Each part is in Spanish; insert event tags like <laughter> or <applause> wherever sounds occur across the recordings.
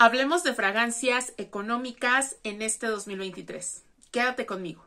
Hablemos de fragancias económicas en este 2023. Quédate conmigo.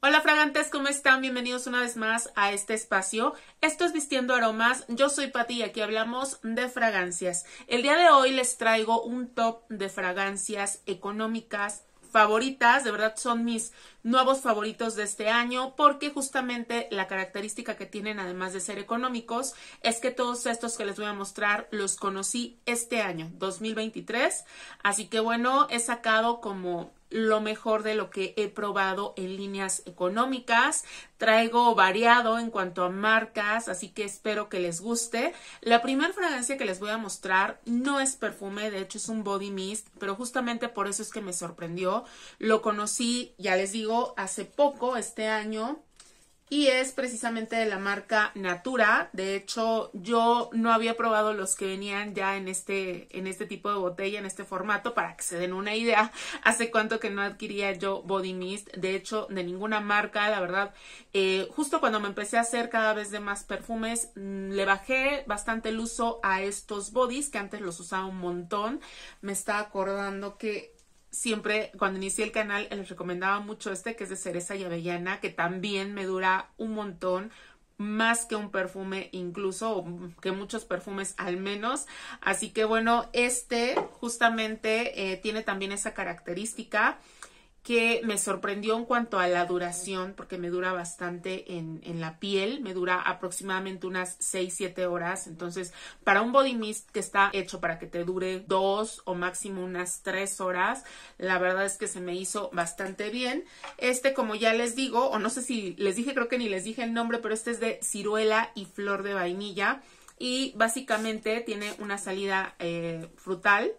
Hola fragantes, ¿cómo están? Bienvenidos una vez más a este espacio. Esto es Vistiendo Aromas, yo soy Pati y aquí hablamos de fragancias. El día de hoy les traigo un top de fragancias económicas favoritas, de verdad son mis nuevos favoritos de este año, porque justamente la característica que tienen, además de ser económicos, es que todos estos que les voy a mostrar los conocí este año, 2023. Así que bueno, he sacado como lo mejor de lo que he probado en líneas económicas. Traigo variado en cuanto a marcas, así que espero que les guste. La primera fragancia que les voy a mostrar no es perfume, de hecho es un body mist, pero justamente por eso es que me sorprendió. Lo conocí, ya les digo, hace poco, este año, y es precisamente de la marca Natura. De hecho, yo no había probado los que venían ya en este, en este tipo de botella, en este formato, para que se den una idea. <laughs> Hace cuánto que no adquiría yo Body Mist, de hecho, de ninguna marca, la verdad. Eh, justo cuando me empecé a hacer cada vez de más perfumes, mm, le bajé bastante el uso a estos bodies, que antes los usaba un montón. Me estaba acordando que siempre cuando inicié el canal les recomendaba mucho este que es de cereza y avellana, que también me dura un montón, más que un perfume incluso, o que muchos perfumes al menos. Así que bueno, este justamente eh, tiene también esa característica que me sorprendió en cuanto a la duración, porque me dura bastante en, la piel, me dura aproximadamente unas 6-7 horas, entonces para un body mist que está hecho para que te dure 2 o máximo unas 3 horas, la verdad es que se me hizo bastante bien. Este, como ya les digo, o no sé si les dije, creo que ni les dije el nombre, pero este es de ciruela y flor de vainilla y básicamente tiene una salida eh, frutal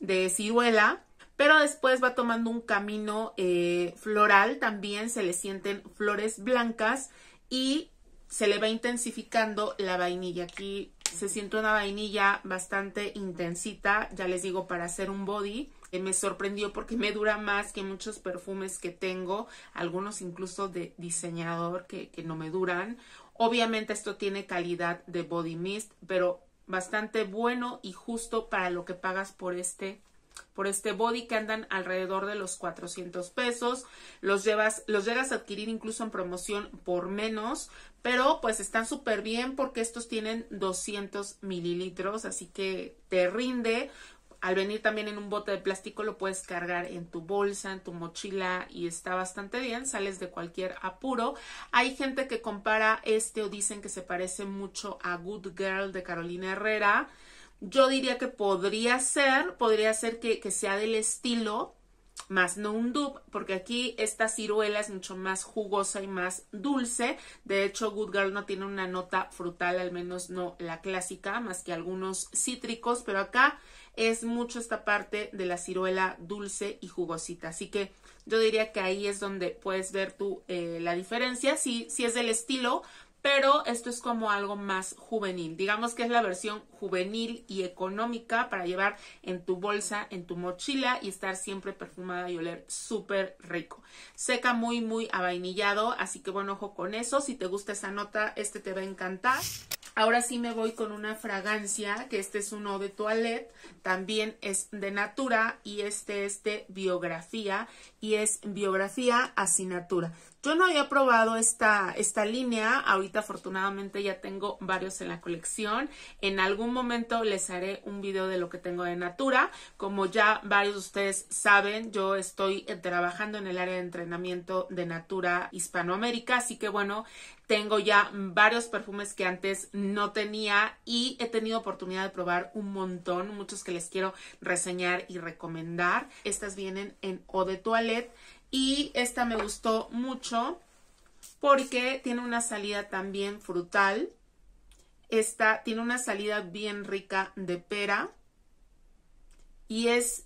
de ciruela pero después va tomando un camino eh, floral, también se le sienten flores blancas y se le va intensificando la vainilla. Aquí se siente una vainilla bastante intensita, ya les digo, para hacer un body. me sorprendió porque me dura más que muchos perfumes que tengo, algunos incluso de diseñador que, que no me duran. Obviamente esto tiene calidad de body mist, pero bastante bueno y justo para lo que pagas por este por este body que andan alrededor de los 400 pesos. Los, llevas, los llegas a adquirir incluso en promoción por menos, pero pues están súper bien porque estos tienen 200 mililitros, así que te rinde. Al venir también en un bote de plástico lo puedes cargar en tu bolsa, en tu mochila y está bastante bien, sales de cualquier apuro. Hay gente que compara este o dicen que se parece mucho a Good Girl de Carolina Herrera. Yo diría que podría ser, podría ser que, sea del estilo, más no un dupe, porque aquí esta ciruela es mucho más jugosa y más dulce. De hecho, Good Girl no tiene una nota frutal, al menos no la clásica, más que algunos cítricos, pero acá es mucho esta parte de la ciruela dulce y jugosita. Así que yo diría que ahí es donde puedes ver tú eh, la diferencia. Si, si es del estilo, pero esto es como algo más juvenil. Digamos que es la versión juvenil y económica para llevar en tu bolsa, en tu mochila y estar siempre perfumada y oler súper rico. Seca muy, muy avainillado, así que bueno, ojo con eso. Si te gusta esa nota, este te va a encantar. Ahora sí me voy con una fragancia, que este es uno de Toilette, también es de Natura y este es de Biografía y es Biografía asignatura Yo no había probado esta, esta línea, ahorita afortunadamente ya tengo varios en la colección. En algún momento les haré un video de lo que tengo de Natura. Como ya varios de ustedes saben, yo estoy eh, trabajando en el área de entrenamiento de Natura Hispanoamérica, así que bueno, tengo ya varios perfumes que antes no tenía y he tenido oportunidad de probar un montón, muchos que les quiero reseñar y recomendar. Estas vienen en Eau de Toilette y esta me gustó mucho porque tiene una salida también frutal. Esta tiene una salida bien rica de pera y es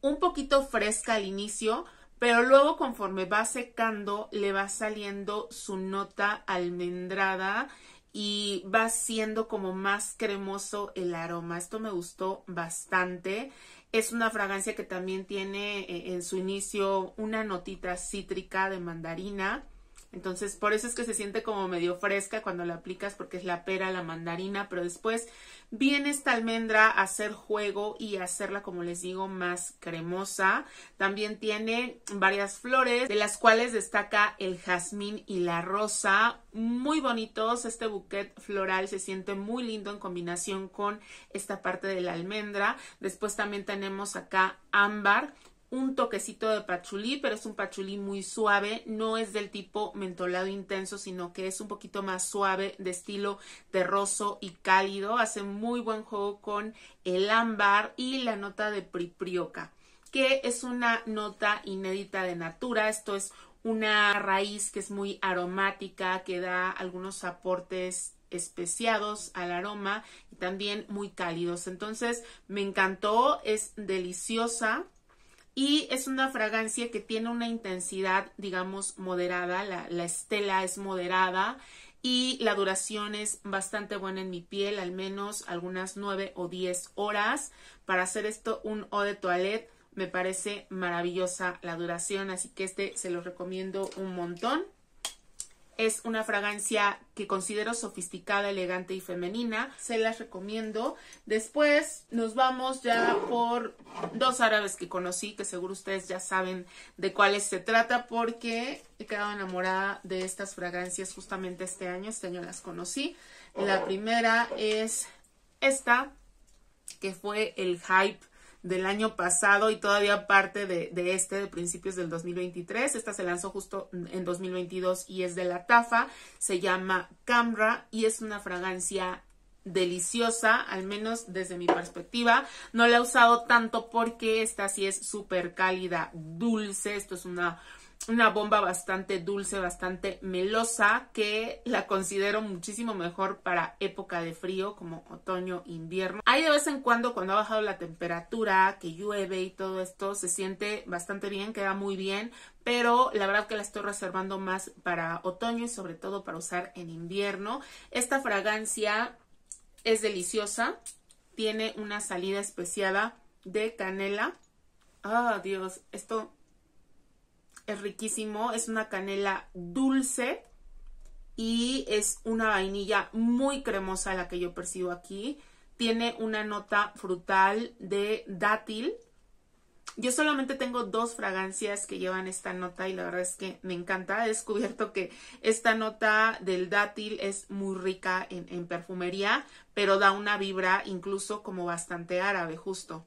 un poquito fresca al inicio, pero luego conforme va secando, le va saliendo su nota almendrada y va siendo como más cremoso el aroma. Esto me gustó bastante. Es una fragancia que también tiene eh, en su inicio una notita cítrica de mandarina. Entonces, por eso es que se siente como medio fresca cuando la aplicas porque es la pera, la mandarina, pero después Viene esta almendra a hacer juego y hacerla, como les digo, más cremosa. También tiene varias flores, de las cuales destaca el jazmín y la rosa. Muy bonitos. Este bouquet floral se siente muy lindo en combinación con esta parte de la almendra. Después también tenemos acá ámbar un toquecito de pachulí, pero es un pachulí muy suave, no es del tipo mentolado intenso, sino que es un poquito más suave, de estilo terroso y cálido, hace muy buen juego con el ámbar y la nota de priprioca, que es una nota inédita de natura, esto es una raíz que es muy aromática, que da algunos aportes especiados al aroma y también muy cálidos. Entonces, me encantó, es deliciosa, y es una fragancia que tiene una intensidad, digamos, moderada, la, estela es moderada y la duración es bastante buena en mi piel, al menos algunas 9 o 10 horas. Para hacer esto un eau de toilette me parece maravillosa la duración, así que este se lo recomiendo un montón. Es una fragancia que considero sofisticada, elegante y femenina. Se las recomiendo. Después nos vamos ya por dos árabes que conocí, que seguro ustedes ya saben de cuáles se trata, porque he quedado enamorada de estas fragancias justamente este año. Este año las conocí. La primera es esta, que fue el hype del año pasado y todavía parte de, este de principios del 2023. Esta se lanzó justo en 2022 y es de la TAFA. Se llama Camra y es una fragancia deliciosa, al menos desde mi perspectiva. No la he usado tanto porque esta sí es súper cálida, dulce. Esto es una una bomba bastante dulce, bastante melosa, que la considero muchísimo mejor para época de frío, como otoño, invierno. Hay de vez en cuando, cuando ha bajado la temperatura, que llueve y todo esto, se siente bastante bien, queda muy bien, pero la verdad que la estoy reservando más para otoño y sobre todo para usar en invierno. Esta fragancia es deliciosa, tiene una salida especiada de canela. Ah, Dios, esto es riquísimo, es una canela dulce y es una vainilla muy cremosa la que yo percibo aquí. Tiene una nota frutal de dátil. Yo solamente tengo dos fragancias que llevan esta nota y la verdad es que me encanta. He descubierto que esta nota del dátil es muy rica en, en perfumería, pero da una vibra incluso como bastante árabe, justo.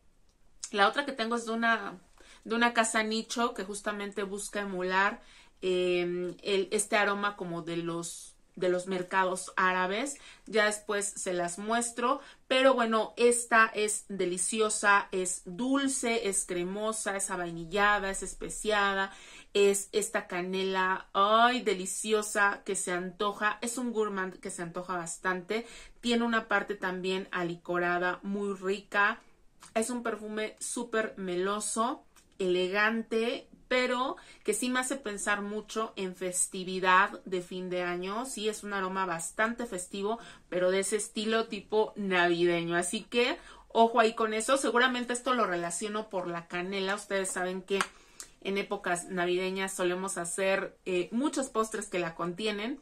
La otra que tengo es de una de una casa nicho que justamente busca emular em, este aroma como de los de los mercados árabes. Ya después se las muestro, pero bueno, esta es deliciosa, es dulce, es cremosa, es avainillada, es especiada, es esta canela, ay, deliciosa que se antoja, es un gourmand que se antoja bastante, tiene una parte también alicorada muy rica, es un perfume súper meloso elegante, pero que sí me hace pensar mucho en festividad de fin de año. Sí, es un aroma bastante festivo, pero de ese estilo tipo navideño. Así que ojo ahí con eso. Seguramente esto lo relaciono por la canela. Ustedes saben que en épocas navideñas solemos hacer eh, muchos postres que la contienen.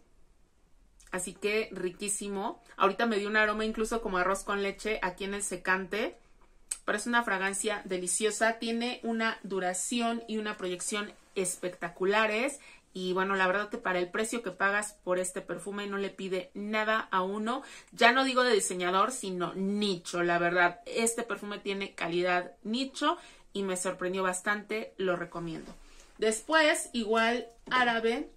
Así que riquísimo. Ahorita me dio un aroma incluso como arroz con leche aquí en el secante es una fragancia deliciosa, tiene una duración y una proyección espectaculares y bueno, la verdad que para el precio que pagas por este perfume no le pide nada a uno. Ya no digo de diseñador, sino nicho. La verdad, este perfume tiene calidad nicho y me sorprendió bastante. Lo recomiendo. Después, igual árabe,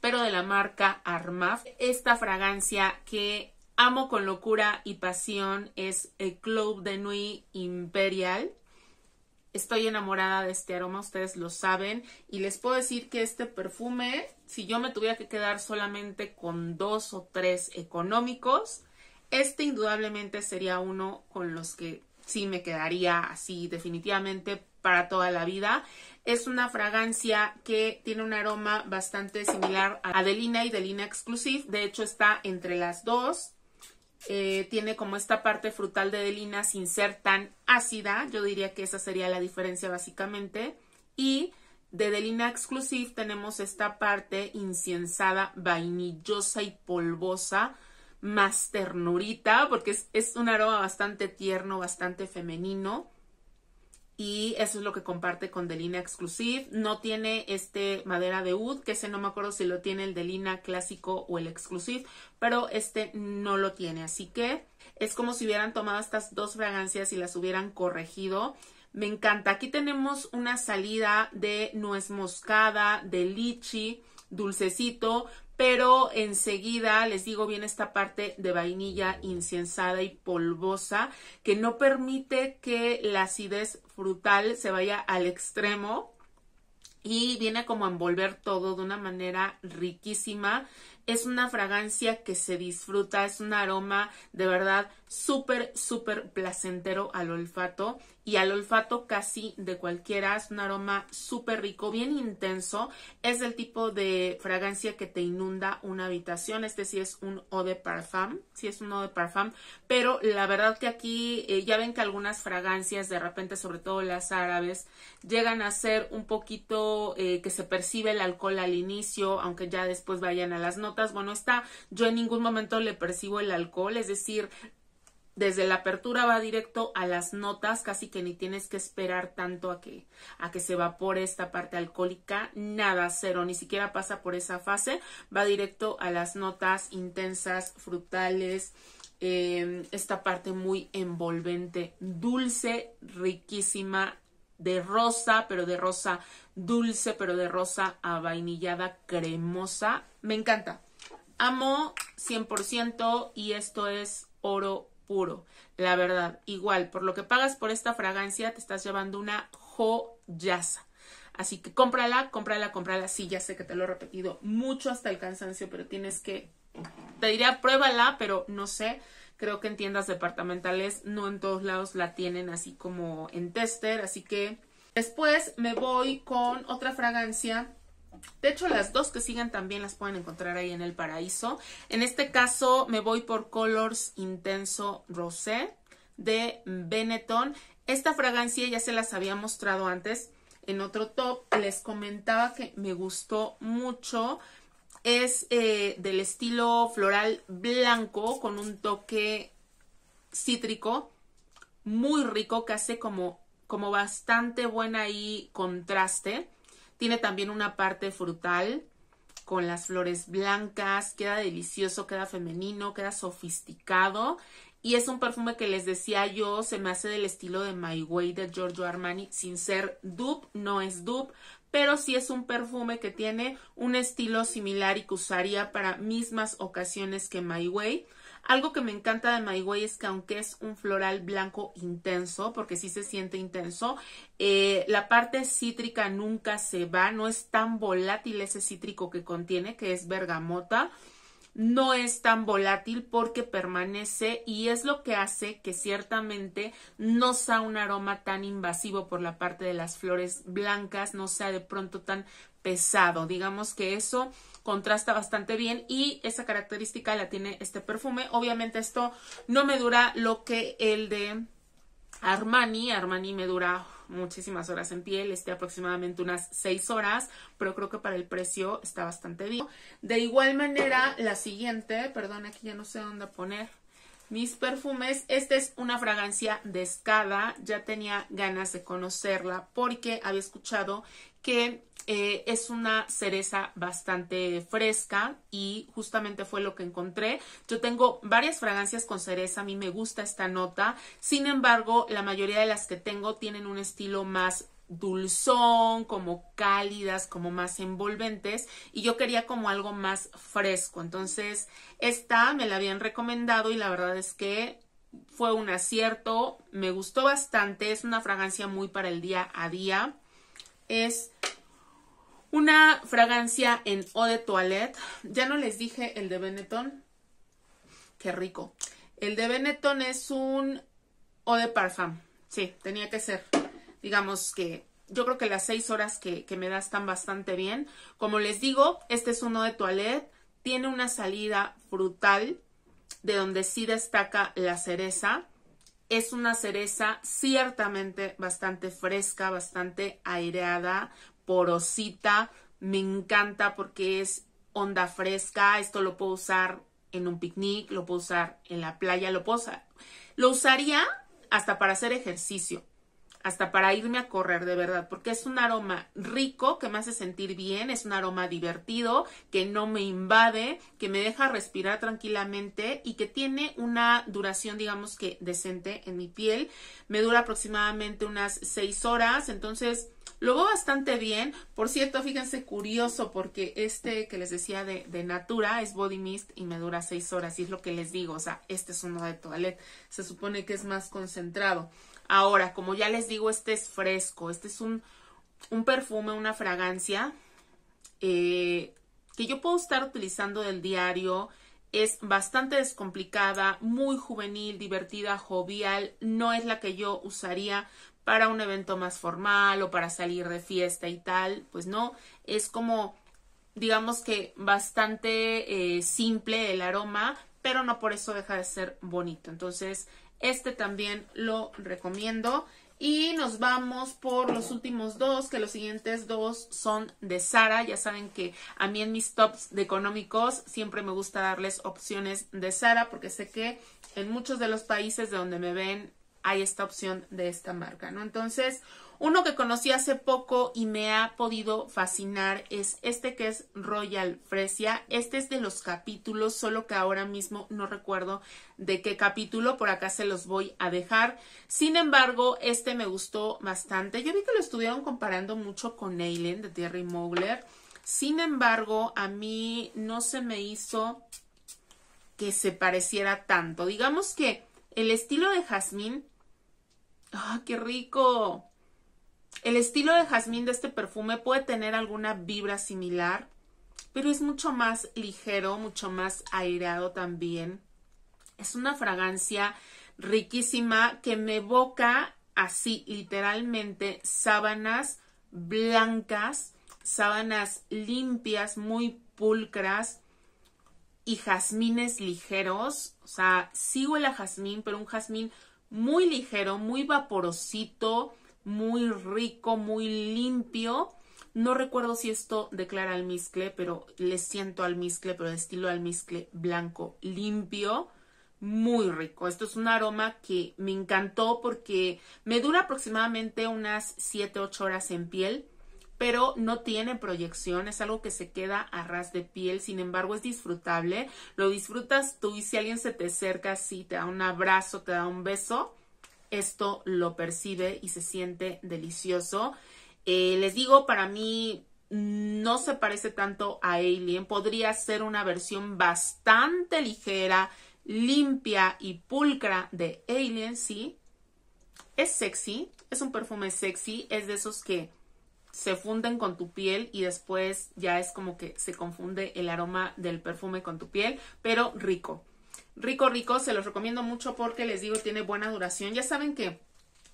pero de la marca Armaf. Esta fragancia que Amo con locura y pasión es el Club de Nuit Imperial. Estoy enamorada de este aroma, ustedes lo saben. Y les puedo decir que este perfume, si yo me tuviera que quedar solamente con dos o tres económicos, este indudablemente sería uno con los que sí me quedaría así definitivamente para toda la vida. Es una fragancia que tiene un aroma bastante similar a Adelina y Delina Exclusive. De hecho, está entre las dos. Eh, tiene como esta parte frutal de Delina sin ser tan ácida. Yo diría que esa sería la diferencia básicamente. Y de Delina Exclusive tenemos esta parte inciensada, vainillosa y polvosa, más ternurita, porque es, es un aroma bastante tierno, bastante femenino y eso es lo que comparte con Delina Exclusive. No tiene este madera de oud. que ese no me acuerdo si lo tiene el Delina clásico o el Exclusive, pero este no lo tiene. Así que es como si hubieran tomado estas dos fragancias y las hubieran corregido. Me encanta. Aquí tenemos una salida de nuez moscada, de lichi, dulcecito, pero enseguida les digo viene esta parte de vainilla incensada y polvosa que no permite que la acidez frutal se vaya al extremo y viene como a envolver todo de una manera riquísima. Es una fragancia que se disfruta, es un aroma de verdad súper, súper placentero al olfato y al olfato casi de cualquiera. Es un aroma súper rico, bien intenso. Es el tipo de fragancia que te inunda una habitación. Este sí es un eau de parfum, sí es un eau de parfum, pero la verdad que aquí eh, ya ven que algunas fragancias, de repente, sobre todo las árabes, llegan a ser un poquito eh, que se percibe el alcohol al inicio, aunque ya después vayan a las notas. Bueno, está, yo en ningún momento le percibo el alcohol, es decir, desde la apertura va directo a las notas, casi que ni tienes que esperar tanto a que, a que se evapore esta parte alcohólica, nada, cero, ni siquiera pasa por esa fase, va directo a las notas intensas, frutales, em, esta parte muy envolvente, dulce, riquísima, de rosa, pero de rosa dulce, pero de rosa avainillada, cremosa, me encanta. Amo 100% y esto es oro puro, la verdad. Igual, por lo que pagas por esta fragancia, te estás llevando una joyaza. Así que cómprala, cómprala, cómprala. Sí, ya sé que te lo he repetido mucho hasta el cansancio, pero tienes que, te diría, pruébala, pero no sé. Creo que en tiendas departamentales no en todos lados la tienen así como en tester, así que después me voy con otra fragancia de hecho, las dos que siguen también las pueden encontrar ahí en el paraíso. En este caso me voy por Colors Intenso Rosé de Benetton. Esta fragancia ya se las había mostrado antes en otro top. Les comentaba que me gustó mucho. Es eh, del estilo floral blanco con un toque cítrico muy rico que hace como, como bastante buena ahí contraste. Tiene también una parte frutal con las flores blancas, queda delicioso, queda femenino, queda sofisticado. Y es un perfume que les decía yo, se me hace del estilo de My Way de Giorgio Armani, sin ser dupe, no es dupe, pero sí es un perfume que tiene un estilo similar y que usaría para mismas ocasiones que My Way. Algo que me encanta de My Way es que aunque es un floral blanco intenso, porque sí se siente intenso, eh, la parte cítrica nunca se va, no es tan volátil ese cítrico que contiene, que es bergamota no es tan volátil porque permanece y es lo que hace que ciertamente no sea un aroma tan invasivo por la parte de las flores blancas, no sea de pronto tan pesado. Digamos que eso contrasta bastante bien y esa característica la tiene este perfume. Obviamente esto no me dura lo que el de Armani, Armani me dura muchísimas horas en piel, este aproximadamente unas 6 horas, pero creo que para el precio está bastante bien. De igual manera, la siguiente, perdón, aquí ya no sé dónde poner mis perfumes. Esta es una fragancia de escada. Ya tenía ganas de conocerla porque había escuchado que eh, es una cereza bastante fresca y justamente fue lo que encontré. Yo tengo varias fragancias con cereza, a mí me gusta esta nota. Sin embargo, la mayoría de las que tengo tienen un estilo más dulzón, como cálidas, como más envolventes y yo quería como algo más fresco. Entonces, esta me la habían recomendado y la verdad es que fue un acierto, me gustó bastante, es una fragancia muy para el día a día. Es una fragancia en eau de toilette. Ya no les dije el de Benetton. Qué rico. El de Benetton es un eau de parfum. Sí, tenía que ser. Digamos que yo creo que las seis horas que, me da están bastante bien. Como les digo, este es un eau de toilette. Tiene una salida frutal de donde sí destaca la cereza. Es una cereza ciertamente bastante fresca, bastante aireada, porosita, me encanta porque es onda fresca, esto lo puedo usar en un picnic, lo puedo usar en la playa, lo puedo usar. Lo usaría hasta para hacer ejercicio hasta para irme a correr de verdad, porque es un aroma rico que me hace sentir bien, es un aroma divertido, que no me invade, que me deja respirar tranquilamente y que tiene una duración, digamos que decente en mi piel. Me dura aproximadamente unas seis horas, entonces lo veo bastante bien. Por cierto, fíjense, curioso, porque este que les decía de, Natura es Body Mist y me dura seis horas. Y es lo que les digo, o sea, este es uno de Toilette, Se supone que es más concentrado. Ahora, como ya les digo, este es fresco. Este es un, un perfume, una fragancia eh, que yo puedo estar utilizando del diario. Es bastante descomplicada, muy juvenil, divertida, jovial. No es la que yo usaría para un evento más formal o para salir de fiesta y tal. Pues no, es como, digamos que bastante eh, simple el aroma, pero no por eso deja de ser bonito. Entonces, este también lo recomiendo. Y nos vamos por los últimos dos, que los siguientes dos son de Sara. Ya saben que a mí en mis tops de económicos siempre me gusta darles opciones de Sara porque sé que en muchos de los países de donde me ven hay esta opción de esta marca, ¿no? Entonces, uno que conocí hace poco y me ha podido fascinar es este que es Royal Fresia. Este es de los capítulos, solo que ahora mismo no recuerdo de qué capítulo, por acá se los voy a dejar. Sin embargo, este me gustó bastante. Yo vi que lo estuvieron comparando mucho con Ailen de Terry Mowler. Sin embargo, a mí no se me hizo que se pareciera tanto. Digamos que el estilo de Jasmine... ¡Ah, qué rico! El estilo de jazmín de este perfume puede tener alguna vibra similar, pero es mucho más ligero, mucho más aireado también. Es una fragancia riquísima que me evoca así literalmente sábanas blancas, sábanas limpias, muy pulcras y jazmines ligeros. O sea, sí huele a jazmín, pero un jazmín muy ligero, muy vaporosito, muy rico, muy limpio. No recuerdo si esto declara almizcle, pero le siento almizcle, pero de estilo almizcle blanco limpio. Muy rico. Esto es un aroma que me encantó porque me dura aproximadamente unas 7-8 horas en piel, pero no tiene proyección. Es algo que se queda a ras de piel. Sin embargo, es disfrutable. Lo disfrutas tú y si alguien se te acerca, si te da un abrazo, te da un beso esto lo percibe y se siente delicioso. Eh, les digo, para mí no se parece tanto a Alien, podría ser una versión bastante ligera, limpia y pulcra de Alien, sí. Es sexy, es un perfume sexy, es de esos que se funden con tu piel y después ya es como que se confunde el aroma del perfume con tu piel, pero rico rico, rico. Se los recomiendo mucho porque les digo, tiene buena duración. Ya saben que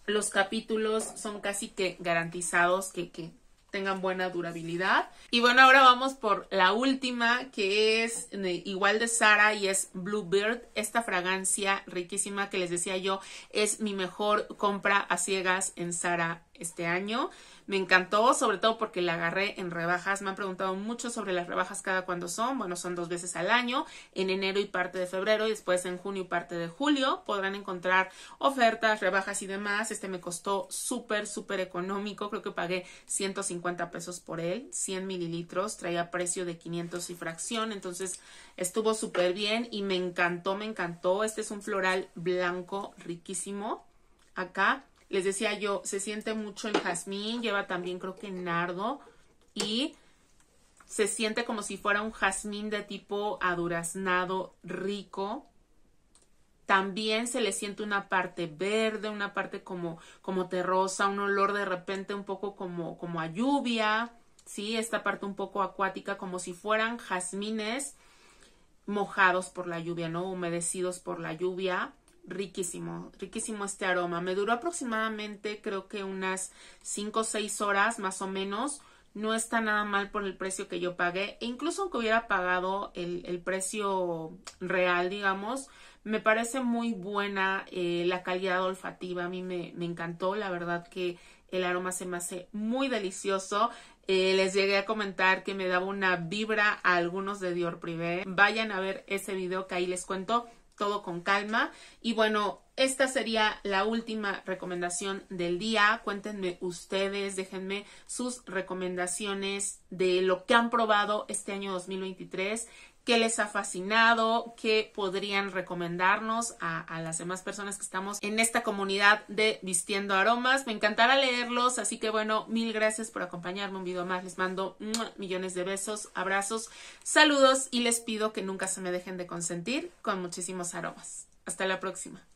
los capítulos son casi que garantizados que, tengan buena durabilidad. Y bueno, ahora vamos por la última que es igual de Sara y es Bluebird. Esta fragancia riquísima que les decía yo es mi mejor compra a ciegas en Sara este año. Me encantó, sobre todo porque la agarré en rebajas. Me han preguntado mucho sobre las rebajas cada cuándo son. Bueno, son dos veces al año, en enero y parte de febrero, y después en junio y parte de julio. Podrán encontrar ofertas, rebajas y demás. Este me costó súper, súper económico. Creo que pagué 150 pesos por él, 100 mililitros. Traía precio de 500 y fracción. Entonces estuvo súper bien y me encantó, me encantó. Este es un floral blanco riquísimo. Acá les decía yo, se siente mucho el jazmín, lleva también creo que nardo y se siente como si fuera un jazmín de tipo aduraznado rico. También se le siente una parte verde, una parte como, como terrosa, un olor de repente un poco como, como a lluvia, ¿sí? Esta parte un poco acuática, como si fueran jazmines mojados por la lluvia, ¿no? Humedecidos por la lluvia riquísimo, riquísimo este aroma. Me duró aproximadamente creo que unas 5 o 6 horas más o menos. No está nada mal por el precio que yo pagué. E incluso aunque hubiera pagado el, precio real, digamos, me parece muy buena eh, la calidad olfativa. A mí me, encantó. La verdad que el aroma se me hace muy delicioso. Eh, les llegué a comentar que me daba una vibra a algunos de Dior Privé. Vayan a ver ese video que ahí les cuento todo con calma. Y bueno, esta sería la última recomendación del día. Cuéntenme ustedes, déjenme sus recomendaciones de lo que han probado este año 2023 qué les ha fascinado, qué podrían recomendarnos a, las demás personas que estamos en esta comunidad de Vistiendo Aromas. Me encantará leerlos, así que bueno, mil gracias por acompañarme un video más. Les mando millones de besos, abrazos, saludos y les pido que nunca se me dejen de consentir con muchísimos aromas. Hasta la próxima.